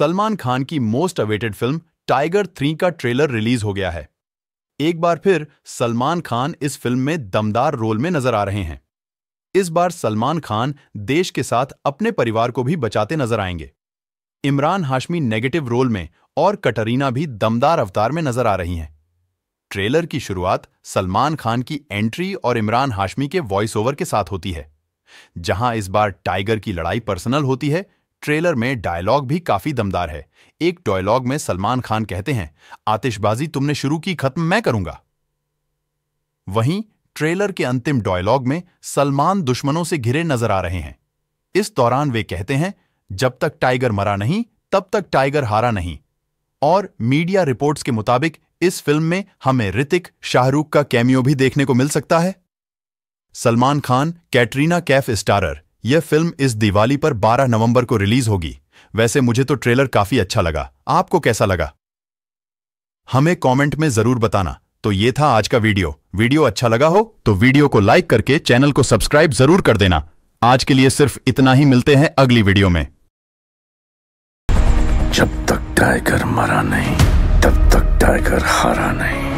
सलमान खान की most awaited film Tiger three का trailer release हो गया है एक बार फिर सलमान खान इस फिल्म में दमदार रोल में नजर आ रहे हैं इस बार सलमान खान देश के साथ अपने परिवार को भी बचाते नजर आएंगे इमरान हाशमी नेगेटिव रोल में और कटरीना भी दमदार अवतार में नजर आ रही हैं ट्रेलर की शुरुआत सलमान खान की एंट्री और इमरान हाशमी के वॉइस ओवर के साथ होती है जहां इस बार टाइगर की लड़ाई पर्सनल होती है ट्रेलर में डायलॉग भी काफी दमदार है एक डायलॉग में सलमान खान कहते हैं आतिशबाजी तुमने शुरू की खत्म मैं करूंगा वहीं ट्रेलर के अंतिम डायलॉग में सलमान दुश्मनों से घिरे नजर आ रहे हैं इस दौरान वे कहते हैं जब तक टाइगर मरा नहीं तब तक टाइगर हारा नहीं और मीडिया रिपोर्ट्स के मुताबिक इस फिल्म में हमें ऋतिक शाहरुख का कैमियो भी देखने को मिल सकता है सलमान खान कैटरीना कैफ स्टारर यह फिल्म इस दिवाली पर 12 नवंबर को रिलीज होगी वैसे मुझे तो ट्रेलर काफी अच्छा लगा आपको कैसा लगा हमें कमेंट में जरूर बताना तो ये था आज का वीडियो वीडियो अच्छा लगा हो तो वीडियो को लाइक करके चैनल को सब्सक्राइब जरूर कर देना आज के लिए सिर्फ इतना ही मिलते हैं अगली वीडियो में जब तक टाइगर मरा नहीं तब तक टाइगर हारा नहीं